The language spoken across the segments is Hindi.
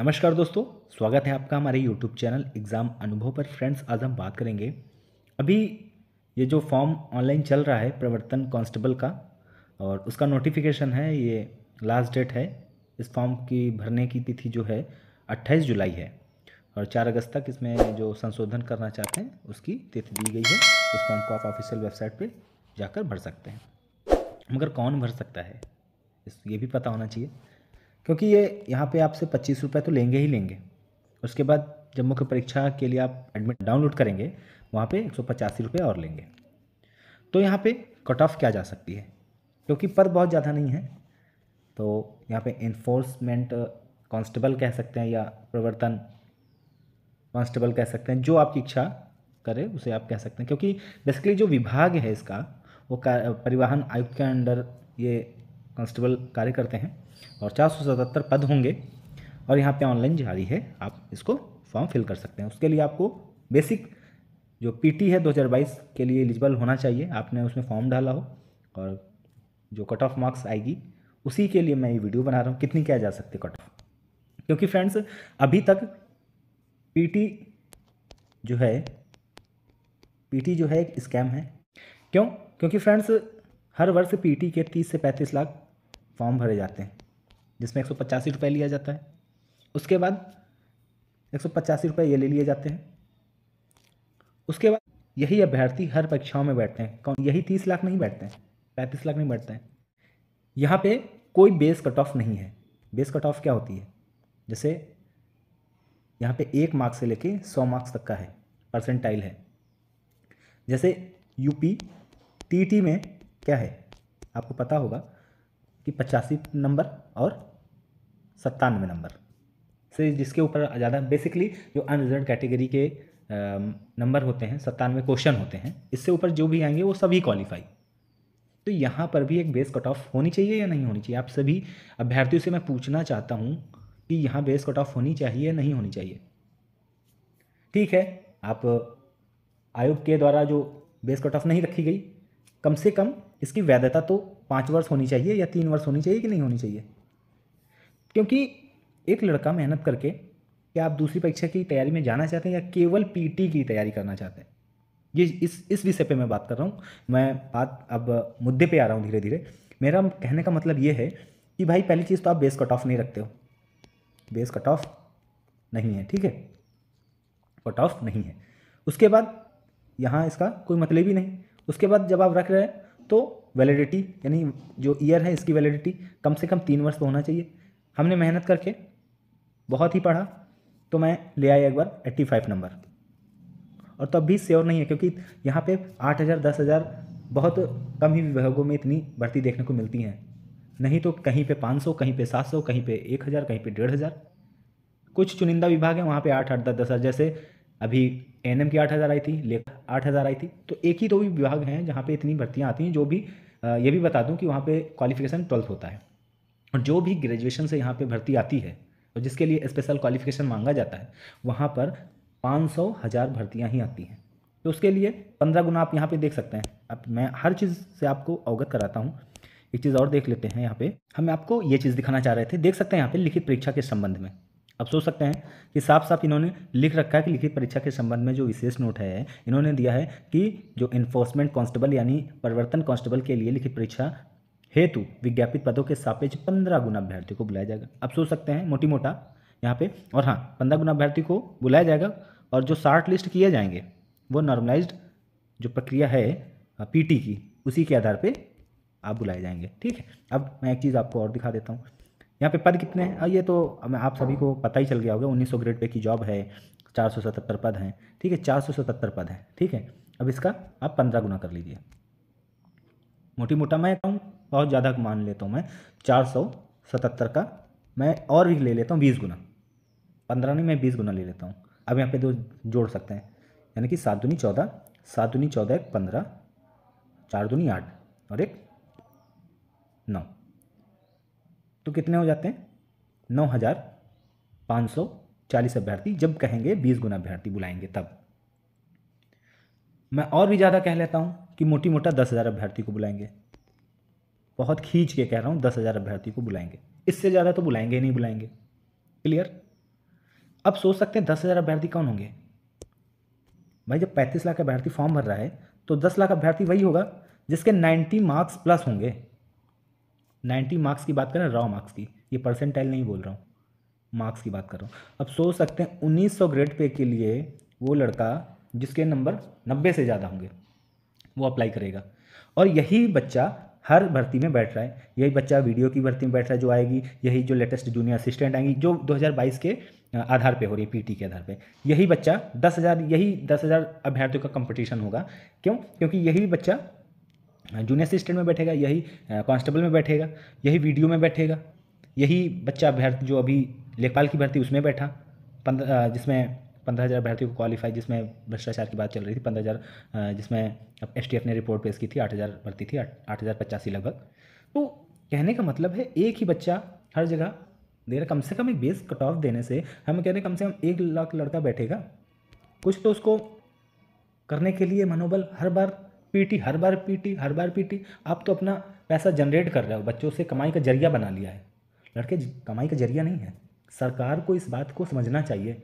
नमस्कार दोस्तों स्वागत है आपका हमारे यूट्यूब चैनल एग्ज़ाम अनुभव पर फ्रेंड्स आज हम बात करेंगे अभी ये जो फॉर्म ऑनलाइन चल रहा है प्रवर्तन कांस्टेबल का और उसका नोटिफिकेशन है ये लास्ट डेट है इस फॉर्म की भरने की तिथि जो है 28 जुलाई है और 4 अगस्त तक इसमें जो संशोधन करना चाहते हैं उसकी तिथि दी गई है इस फॉर्म को आप ऑफिशियल वेबसाइट पर जाकर भर सकते हैं मगर कौन भर सकता है ये भी पता होना चाहिए क्योंकि ये यहाँ पे आपसे पच्चीस रुपये तो लेंगे ही लेंगे उसके बाद जब मुख्य परीक्षा के लिए आप एडमिट डाउनलोड करेंगे वहाँ पे एक सौ पचासी रुपये और लेंगे तो यहाँ पे कट ऑफ क्या जा सकती है क्योंकि पद बहुत ज़्यादा नहीं है तो यहाँ पे इन्फोर्समेंट कांस्टेबल कह सकते हैं या प्रवर्तन कांस्टेबल कह सकते हैं जो आपकी इच्छा करे उसे आप कह सकते हैं क्योंकि बेसिकली जो विभाग है इसका वो परिवहन आयुक्त के अंडर ये कांस्टेबल कार्य करते हैं और चार पद होंगे और यहाँ पे ऑनलाइन जारी है आप इसको फॉर्म फिल कर सकते हैं उसके लिए आपको बेसिक जो पीटी है 2022 के लिए एलिजिबल होना चाहिए आपने उसमें फॉर्म डाला हो और जो कट ऑफ मार्क्स आएगी उसी के लिए मैं ये वीडियो बना रहा हूँ कितनी क्या जा सकती है कट ऑफ क्योंकि फ्रेंड्स अभी तक पी जो है पी जो है एक स्कैम है क्यों क्योंकि फ्रेंड्स हर वर्ष पीटी के 30 से 35 लाख फॉर्म भरे जाते हैं जिसमें एक सौ पचासी रुपये लिया जाता है उसके बाद एक सौ पचासी रुपये ये ले लिए जाते हैं उसके बाद यही अभ्यर्थी हर परीक्षाओं में बैठते हैं कौन यही तीस लाख नहीं बैठते हैं पैंतीस लाख नहीं बैठते हैं यहाँ पे कोई बेस कट ऑफ नहीं है बेस कट ऑफ क्या होती है जैसे यहाँ पे एक मार्क्स से लेके सौ मार्क्स तक का है परसेंटाइल है जैसे यूपी टीटी में क्या है आपको पता होगा कि पचासी नंबर और सत्तानवे नंबर से जिसके ऊपर ज़्यादा बेसिकली जो अनरिजर्व कैटेगरी के नंबर होते हैं सत्तानवे क्वेश्चन होते हैं इससे ऊपर जो भी आएंगे वो सभी क्वालिफाई तो यहाँ पर भी एक बेस कट ऑफ होनी चाहिए या नहीं होनी चाहिए आप सभी अभ्यर्थियों से मैं पूछना चाहता हूँ कि यहाँ बेस कट ऑफ होनी चाहिए या नहीं होनी चाहिए ठीक है आप आयोग के द्वारा जो बेस कट ऑफ नहीं रखी गई कम से कम इसकी वैधता तो पाँच वर्ष होनी चाहिए या तीन वर्ष होनी चाहिए कि नहीं होनी चाहिए क्योंकि एक लड़का मेहनत करके क्या आप दूसरी परीक्षा की तैयारी में जाना चाहते हैं या केवल पीटी की तैयारी करना चाहते हैं ये इस इस विषय पे मैं बात कर रहा हूँ मैं बात अब मुद्दे पे आ रहा हूँ धीरे धीरे मेरा कहने का मतलब ये है कि भाई पहली चीज़ तो आप बेस कट ऑफ नहीं रखते हो बेस कट ऑफ नहीं है ठीक है कट ऑफ नहीं है उसके बाद यहाँ इसका कोई मतलब ही नहीं उसके बाद जब आप रख रहे हैं तो वैलिडिटी यानी जो ईयर है इसकी वैलिडिटी कम से कम तीन वर्ष तो होना चाहिए हमने मेहनत करके बहुत ही पढ़ा तो मैं ले आया एक बार एट्टी फाइव नंबर और तब भी श्योर नहीं है क्योंकि यहाँ पे आठ हज़ार दस हज़ार बहुत कम ही विभागों में इतनी भर्ती देखने को मिलती हैं नहीं तो कहीं पे पाँच सौ कहीं पे सात सौ कहीं पे एक हज़ार कहीं पे डेढ़ हज़ार कुछ चुनिंदा विभाग हैं वहाँ पे आठ आठ दस दस हज़ार जैसे अभी एन की आठ हज़ार आई थी लेखा आठ हज़ार आई थी तो एक ही तो भी विभाग हैं जहाँ पे इतनी भर्तियाँ आती हैं जो भी ये भी बता दूँ कि वहाँ पे क्वालिफिकेशन ट्वेल्थ होता है और जो भी ग्रेजुएशन से यहाँ पे भर्ती आती है और जिसके लिए स्पेशल क्वालिफिकेशन मांगा जाता है वहाँ पर पाँच सौ हज़ार भर्तियाँ ही आती हैं तो उसके लिए पंद्रह गुना आप यहाँ पर देख सकते हैं अब मैं हर चीज़ से आपको अवगत कराता हूँ एक चीज़ और देख लेते हैं यहाँ पे हम आपको ये चीज़ दिखाना चाह रहे थे देख सकते हैं यहाँ पे लिखित परीक्षा के संबंध में आप सोच सकते हैं कि साफ साफ इन्होंने लिख रखा है कि लिखित परीक्षा के संबंध में जो विशेष नोट है इन्होंने दिया है कि जो इन्फोर्समेंट कांस्टेबल यानी परिवर्तन कांस्टेबल के लिए लिखित परीक्षा हेतु विज्ञापित पदों के सापेक्ष पंद्रह गुना अभ्यर्थी को बुलाया जाएगा आप सोच सकते हैं मोटी मोटा यहाँ पे और हाँ पंद्रह गुना अभ्यर्थी को बुलाया जाएगा और जो शार्ट लिस्ट किए जाएंगे वो नॉर्मलाइज्ड जो प्रक्रिया है पी की उसी के आधार पर आप बुलाए जाएंगे ठीक है अब मैं एक चीज़ आपको और दिखा देता हूँ यहाँ पे पद कितने हैं ये तो आप सभी को पता ही चल गया होगा उन्नीस सौ ग्रेड पे की जॉब है चार सौ सतहत्तर पद हैं ठीक है चार सौ सतहत्तर पद हैं ठीक है अब इसका आप पंद्रह गुना कर लीजिए मोटी मोटा मैं कहूँ बहुत ज़्यादा मान लेता हूँ मैं चार सौ सतहत्तर का मैं और भी ले लेता हूँ बीस गुना पंद्रह नहीं मैं बीस गुना ले लेता हूँ अब यहाँ पे दो जोड़ सकते हैं यानी कि सात दूनी चौदह सात दूनी चौदह एक पंद्रह चार दूनी आठ और एक नौ तो कितने हो जाते हैं नौ हज़ार पाँच सौ चालीस अभ्यर्थी जब कहेंगे बीस गुना अभ्यर्थी बुलाएंगे तब मैं और भी ज़्यादा कह लेता हूँ कि मोटी मोटा दस हज़ार अभ्यर्थी को बुलाएंगे बहुत खींच के कह रहा हूँ दस हज़ार अभ्यर्थी को बुलाएंगे इससे ज़्यादा तो बुलाएंगे ही नहीं बुलाएंगे क्लियर अब सोच सकते हैं दस हज़ार अभ्यर्थी कौन होंगे भाई जब पैंतीस लाख अभ्यर्थी फॉर्म भर रहा है तो दस लाख अभ्यर्थी वही होगा जिसके नाइन्टी मार्क्स प्लस होंगे नाइन्टी मार्क्स की बात करें रॉ मार्क्स की ये परसेंटाइल नहीं बोल रहा हूँ मार्क्स की बात कर रहा हूँ अब सोच सकते हैं उन्नीस सौ ग्रेड पे के लिए वो लड़का जिसके नंबर नब्बे से ज़्यादा होंगे वो अप्लाई करेगा और यही बच्चा हर भर्ती में बैठ रहा है यही बच्चा वीडियो की भर्ती में बैठ रहा है जो आएगी यही जो लेटेस्ट जूनियर असिस्टेंट आएंगी जो 2022 के आधार पे हो रही है पीटी के आधार पे यही बच्चा 10000 यही 10000 अभ्यर्थियों का कंपटीशन होगा क्यों क्योंकि यही बच्चा जूनियर असिस्टेंट में बैठेगा यही कांस्टेबल में बैठेगा यही वीडियो में बैठेगा यही बच्चा भर्ती जो अभी लेखपाल की भर्ती उसमें बैठा पंद्रह जिसमें पंद्रह हज़ार अभ्यर्थियों को क्वालिफाई जिसमें भ्रष्टाचार की बात चल रही थी पंद्रह हज़ार जिसमें अब एस ने रिपोर्ट पेश की थी आठ हज़ार भर्ती थी आठ हज़ार पचासी लगभग तो कहने का मतलब है एक ही बच्चा हर जगह दे रहा कम से कम एक बेस कट ऑफ देने से हम कह रहे हैं कम से कम एक लाख लड़का बैठेगा कुछ तो उसको करने के लिए मनोबल हर बार पीटी हर बार पीटी हर बार पीटी आप तो अपना पैसा जनरेट कर रहे हो बच्चों से कमाई का जरिया बना लिया है लड़के कमाई का जरिया नहीं है सरकार को इस बात को समझना चाहिए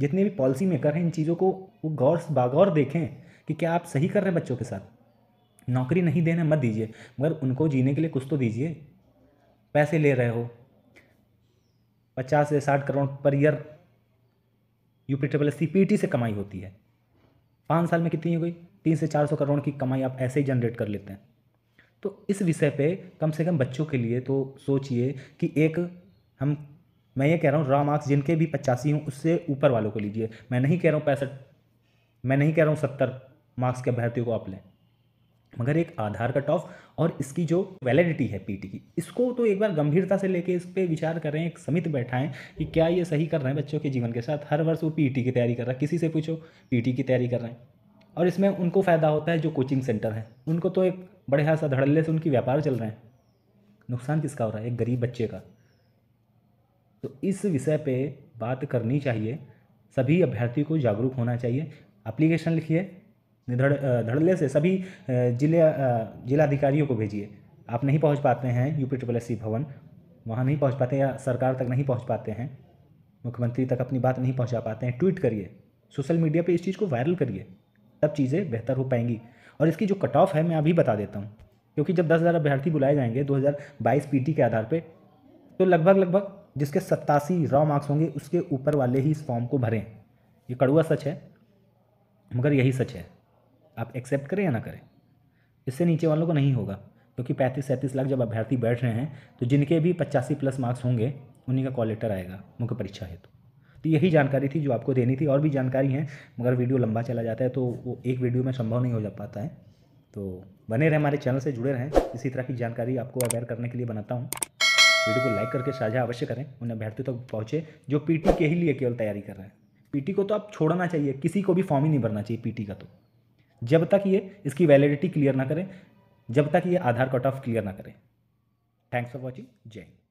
जितने भी पॉलिसी मेकर हैं इन चीज़ों को वो गौर बागौर देखें कि क्या आप सही कर रहे हैं बच्चों के साथ नौकरी नहीं देना मत दीजिए मगर उनको जीने के लिए कुछ तो दीजिए पैसे ले रहे हो पचास से साठ crore per year U P triple S C P T से कमाई होती है पाँच साल में कितनी हो गई तीन से चार सौ करोड़ की कमाई आप ऐसे ही जनरेट कर लेते हैं तो इस विषय पे कम से कम बच्चों के लिए तो सोचिए कि एक हम मैं ये कह रहा हूँ रॉ मार्क्स जिनके भी पचासी हूँ उससे ऊपर वालों को लीजिए मैं नहीं कह रहा हूँ पैंसठ मैं नहीं कह रहा हूँ सत्तर मार्क्स के अभ्यर्थियों को आप लें मगर एक आधार कट ऑफ और इसकी जो वैलिडिटी है पीटी की इसको तो एक बार गंभीरता से लेके इस पर विचार करें एक समिति बैठाएं कि क्या ये सही कर रहे हैं बच्चों के जीवन के साथ हर वर्ष वो पीटी की तैयारी कर रहा है किसी से पूछो पीटी की तैयारी कर रहे हैं और इसमें उनको फ़ायदा होता है जो कोचिंग सेंटर हैं उनको तो एक बड़े सा धड़ल्ले से उनकी व्यापार चल रहे हैं नुकसान किसका हो रहा है एक गरीब बच्चे का तो इस विषय पे बात करनी चाहिए सभी अभ्यर्थी को जागरूक होना चाहिए अप्लीकेशन लिखिए धड़ धड़ल्ले से सभी जिले जिलाधिकारियों को भेजिए आप नहीं पहुँच पाते हैं यू ट्रिपल एस भवन वहाँ नहीं पहुँच पाते या सरकार तक नहीं पहुँच पाते हैं मुख्यमंत्री तक अपनी बात नहीं पहुंचा पाते हैं ट्वीट करिए सोशल मीडिया पे इस चीज़ को वायरल करिए तब चीज़ें बेहतर हो पाएंगी और इसकी जो कट ऑफ है मैं अभी बता देता हूँ क्योंकि जब दस हज़ार अभ्यर्थी बुलाए जाएंगे दो हज़ार बाईस पी के आधार पर तो लगभग लगभग जिसके सत्तासी रॉ मार्क्स होंगे उसके ऊपर वाले ही इस फॉर्म को भरें ये कड़ुआ सच है मगर यही सच है आप एक्सेप्ट करें या ना करें इससे नीचे वालों को नहीं होगा क्योंकि पैंतीस सैंतीस लाख जब अभ्यर्थी बैठ रहे हैं तो जिनके भी पचासी प्लस मार्क्स होंगे उन्हीं का कॉल लेटर आएगा मुख्य परीक्षा हेतु तो यही जानकारी थी जो आपको देनी थी और भी जानकारी है मगर वीडियो लंबा चला जाता है तो वो एक वीडियो में संभव नहीं हो जा पाता है तो बने रहें हमारे चैनल से जुड़े रहें इसी तरह की जानकारी आपको अवेयर करने के लिए बनाता हूँ वीडियो को लाइक करके साझा अवश्य करें उन अभ्यर्थियों तक पहुँचे जो पी के ही लिए केवल तैयारी कर रहे हैं पी को तो आप छोड़ना चाहिए किसी को भी फॉर्म ही नहीं भरना चाहिए पी का तो जब तक ये इसकी वैलिडिटी क्लियर ना करें जब तक ये आधार कट ऑफ क्लियर ना करें थैंक्स फॉर वॉचिंग जय हिंद